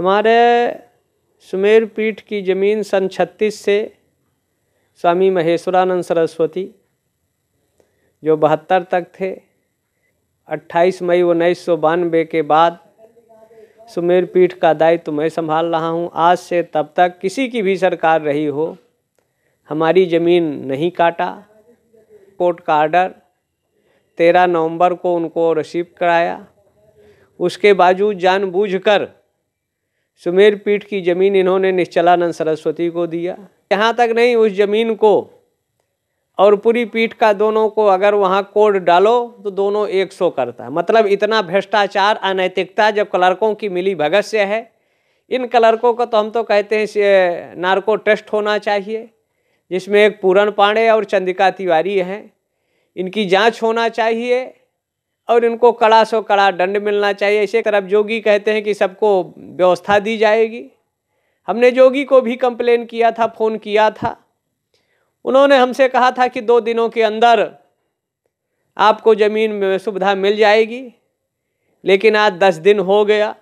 हमारे सुमेर पीठ की ज़मीन सन छत्तीस से स्वामी महेश्वरानंद सरस्वती जो बहत्तर तक थे 28 मई उन्नीस के बाद सुमेर पीठ का दायित्व तो मैं संभाल रहा हूँ आज से तब तक किसी की भी सरकार रही हो हमारी ज़मीन नहीं काटा कोर्ट का आर्डर तेरह नवंबर को उनको रसीव कराया उसके बावजूद जानबूझकर सुमेर पीठ की जमीन इन्होंने निश्चलानंद सरस्वती को दिया यहाँ तक नहीं उस जमीन को और पूरी पीठ का दोनों को अगर वहाँ कोड डालो तो दोनों एक सौ करता है मतलब इतना भ्रष्टाचार अनैतिकता जब क्लर्कों की मिली भगत से है इन क्लर्कों को तो हम तो कहते हैं नार्को टेस्ट होना चाहिए जिसमें एक पूरन पांडे और चंद्रिका तिवारी हैं इनकी जांच होना चाहिए और इनको कड़ा सो कड़ा दंड मिलना चाहिए इसे कर अब जोगी कहते हैं कि सबको व्यवस्था दी जाएगी हमने जोगी को भी कंप्लेन किया था फ़ोन किया था उन्होंने हमसे कहा था कि दो दिनों के अंदर आपको ज़मीन में सुविधा मिल जाएगी लेकिन आज दस दिन हो गया